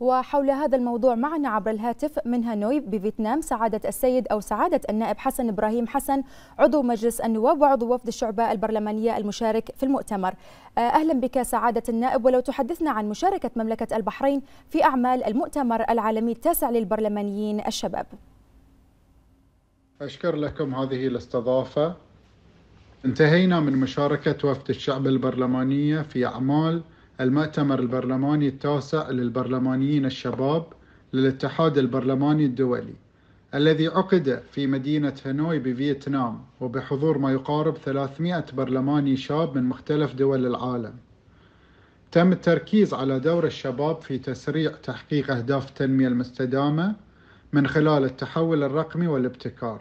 وحول هذا الموضوع معنا عبر الهاتف من هانوي بفيتنام سعادة السيد أو سعادة النائب حسن إبراهيم حسن عضو مجلس النواب وعضو وفد الشعبة البرلمانية المشارك في المؤتمر آه، أهلا بك سعادة النائب ولو تحدثنا عن مشاركة مملكة البحرين في أعمال المؤتمر العالمي التاسع للبرلمانيين الشباب أشكر لكم هذه الاستضافة انتهينا من مشاركة وفد الشعب البرلمانية في أعمال المؤتمر البرلماني التاسع للبرلمانيين الشباب للاتحاد البرلماني الدولي الذي عقد في مدينة هانوي بفيتنام وبحضور ما يقارب 300 برلماني شاب من مختلف دول العالم تم التركيز على دور الشباب في تسريع تحقيق أهداف التنمية المستدامة من خلال التحول الرقمي والابتكار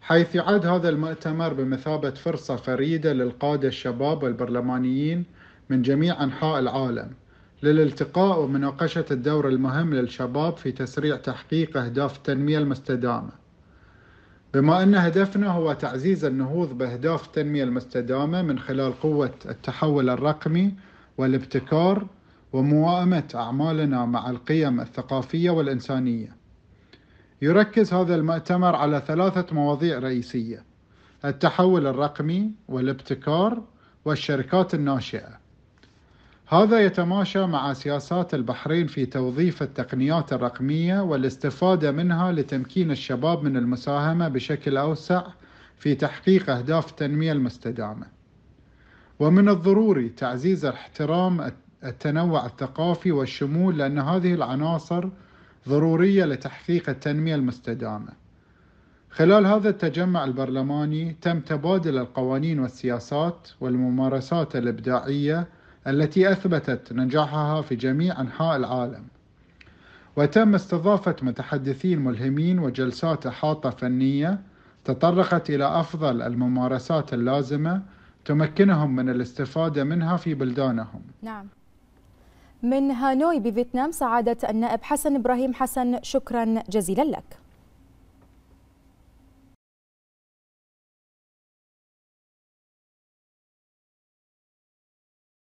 حيث يعد هذا المؤتمر بمثابة فرصة فريدة للقادة الشباب والبرلمانيين من جميع أنحاء العالم للالتقاء ومناقشة الدور المهم للشباب في تسريع تحقيق أهداف التنمية المستدامة. بما أن هدفنا هو تعزيز النهوض بأهداف التنمية المستدامة من خلال قوة التحول الرقمي والابتكار وموائمة أعمالنا مع القيم الثقافية والإنسانية. يركز هذا المؤتمر على ثلاثة مواضيع رئيسية: التحول الرقمي والابتكار والشركات الناشئة. هذا يتماشى مع سياسات البحرين في توظيف التقنيات الرقميه والاستفاده منها لتمكين الشباب من المساهمه بشكل اوسع في تحقيق اهداف التنميه المستدامه ومن الضروري تعزيز احترام التنوع الثقافي والشمول لان هذه العناصر ضروريه لتحقيق التنميه المستدامه خلال هذا التجمع البرلماني تم تبادل القوانين والسياسات والممارسات الابداعيه التي أثبتت نجاحها في جميع أنحاء العالم وتم استضافة متحدثين ملهمين وجلسات إحاطة فنية تطرقت إلى أفضل الممارسات اللازمة تمكنهم من الاستفادة منها في بلدانهم نعم من هانوي بفيتنام سعادة النائب حسن إبراهيم حسن شكرا جزيلا لك